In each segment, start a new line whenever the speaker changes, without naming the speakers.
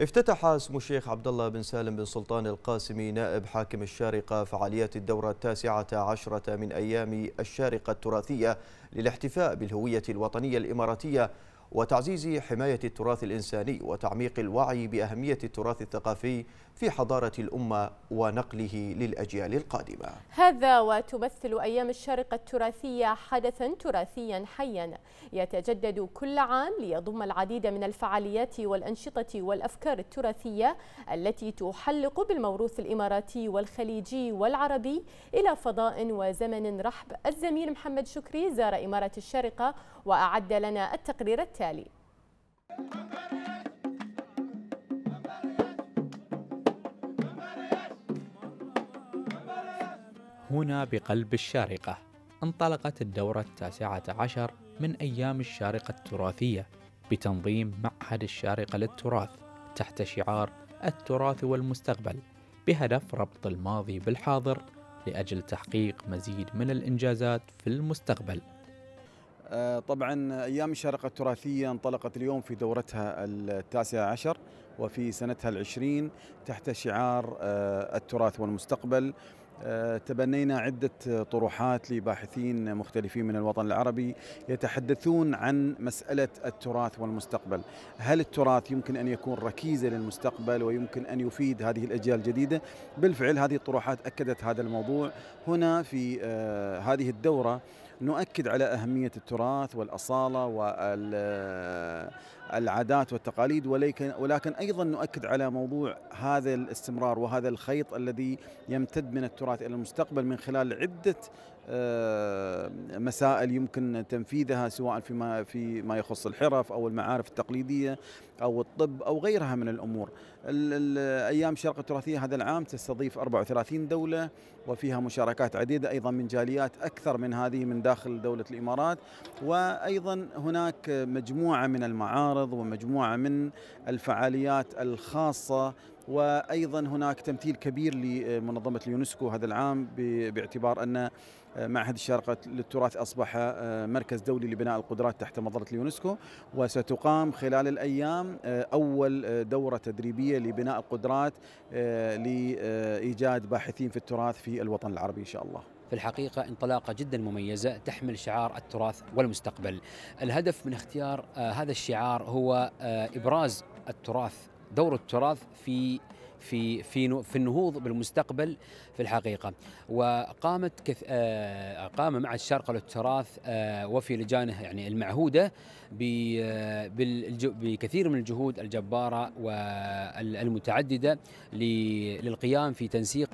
افتتح اسم الشيخ عبد الله بن سالم بن سلطان القاسمي نائب حاكم الشارقة فعاليات الدورة التاسعة عشرة من أيام الشارقة التراثية للاحتفاء بالهوية الوطنية الإماراتية وتعزيز حماية التراث الإنساني وتعميق الوعي بأهمية التراث الثقافي في حضارة الأمة ونقله للأجيال القادمة
هذا وتمثل أيام الشارقة التراثية حدثا تراثيا حيا يتجدد كل عام ليضم العديد من الفعاليات والأنشطة والأفكار التراثية التي تحلق بالموروث الإماراتي والخليجي والعربي إلى فضاء وزمن رحب الزميل محمد شكري زار إمارة الشارقة وأعد لنا التقرير التالي التالي
هنا بقلب الشارقة انطلقت الدورة التاسعة عشر من أيام الشارقة التراثية بتنظيم معهد الشارقة للتراث تحت شعار التراث والمستقبل بهدف ربط الماضي بالحاضر لأجل تحقيق مزيد من الإنجازات في المستقبل
آه، طبعا أيام الشارقة التراثية انطلقت اليوم في دورتها التاسعة عشر وفي سنتها العشرين تحت شعار آه، التراث والمستقبل آه، تبنينا عدة طروحات لباحثين مختلفين من الوطن العربي يتحدثون عن مسألة التراث والمستقبل هل التراث يمكن أن يكون ركيزة للمستقبل ويمكن أن يفيد هذه الأجيال الجديدة بالفعل هذه الطروحات أكدت هذا الموضوع هنا في هذه الدورة نؤكد على أهمية التراث والأصالة والعادات والتقاليد ولكن أيضا نؤكد على موضوع هذا الاستمرار وهذا الخيط الذي يمتد من التراث إلى المستقبل من خلال عدة آه، مسائل يمكن تنفيذها سواء فيما فيما يخص الحرف او المعارف التقليديه او الطب او غيرها من الامور. ايام شرق التراثيه هذا العام تستضيف 34 دوله وفيها مشاركات عديده ايضا من جاليات اكثر من هذه من داخل دولة الإمارات وأيضا هناك مجموعة من المعارض ومجموعة من الفعاليات الخاصة وايضا هناك تمثيل كبير لمنظمه اليونسكو هذا العام باعتبار ان معهد الشارقة للتراث أصبح مركز دولي لبناء القدرات تحت مظلة اليونسكو وستقام خلال الأيام أول دورة تدريبية لبناء القدرات لإيجاد باحثين في التراث في الوطن
العربي إن شاء الله في الحقيقة انطلاقة جدا مميزة تحمل شعار التراث والمستقبل الهدف من اختيار آه، هذا الشعار هو آه، إبراز التراث دور التراث في في في في النهوض بالمستقبل في الحقيقه وقامت كث... آه، قام مع الشرق للتراث وفي لجانه يعني المعهوده ب... بكثير من الجهود الجباره والمتعدده للقيام في تنسيق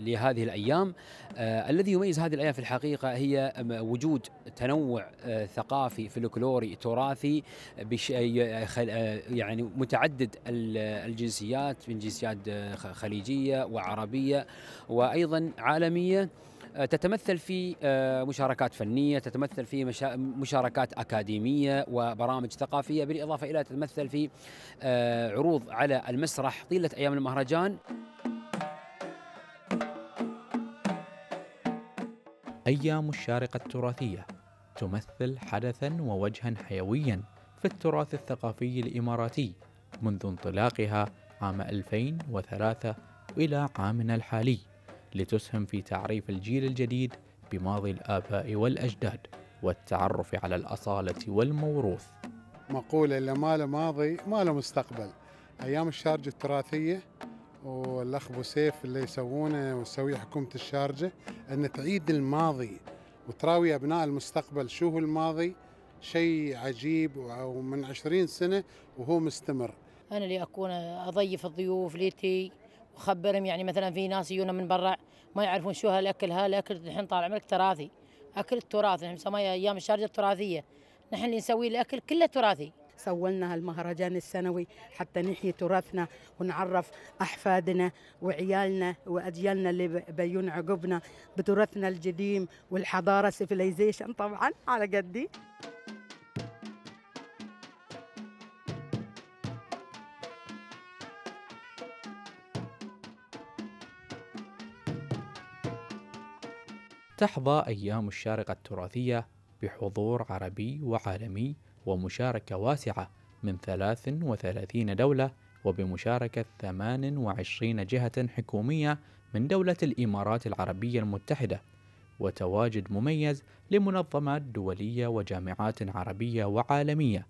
لهذه الايام آه، الذي يميز هذه الايام في الحقيقه هي وجود تنوع آه، ثقافي فلكلوري تراثي آه، يعني متعدد الجنسيات من جنسيات خليجيه وعربيه وايضا عالميه تتمثل في مشاركات فنيه، تتمثل في مشاركات اكاديميه وبرامج ثقافيه، بالاضافه الى تتمثل في عروض على المسرح طيله ايام المهرجان.
أيام الشارقة التراثية تمثل حدثا ووجها حيويا في التراث الثقافي الإماراتي منذ انطلاقها عام 2003 إلى عامنا الحالي لتسهم في تعريف الجيل الجديد بماضي الآباء والأجداد والتعرف على
الأصالة
والموروث
مقولة اللي ما له ماضي ما له مستقبل أيام الشارقة التراثية والاخ ابو سيف اللي يسوونه وتسويه حكومه الشارجه ان تعيد الماضي وتراوي ابناء المستقبل شو هو الماضي شيء عجيب ومن 20 سنه وهو مستمر. انا اللي اكون اضيف الضيوف ليتي واخبرهم يعني مثلا في ناس يجونا من برا ما يعرفون شو هالاكل هالاكل الحين طال عمرك تراثي اكل التراث نحن نسميه ايام الشارجه التراثيه نحن اللي نسوي الاكل كله تراثي سولنا هالمهرجان السنوي حتى نحيي تراثنا ونعرف أحفادنا وعيالنا وأجيالنا اللي بيون عقبنا بتراثنا القديم والحضارة سيفيليزيشن طبعا على قدي
تحظى أيام الشارقة التراثية بحضور عربي وعالمي ومشاركة واسعة من 33 دولة وبمشاركة 28 جهة حكومية من دولة الإمارات العربية المتحدة وتواجد مميز لمنظمات دولية وجامعات عربية وعالمية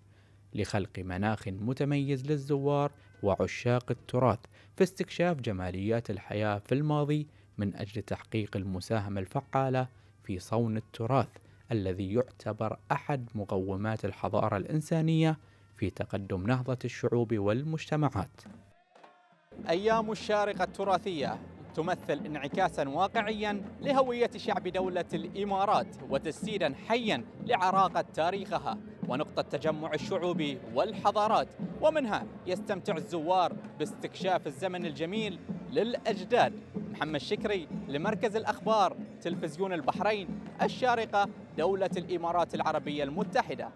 لخلق مناخ متميز للزوار وعشاق التراث في استكشاف جماليات الحياة في الماضي من أجل تحقيق المساهمة الفعالة في صون التراث الذي يعتبر أحد مقومات الحضارة الإنسانية في تقدم نهضة الشعوب والمجتمعات. أيام الشارقة التراثية تمثل انعكاسا واقعيا لهوية شعب دولة الإمارات وتجسيدا حيا لعراقة تاريخها ونقطة تجمع الشعوب والحضارات ومنها يستمتع الزوار باستكشاف الزمن الجميل للأجداد محمد شكري لمركز الأخبار تلفزيون البحرين الشارقة دولة الإمارات العربية المتحدة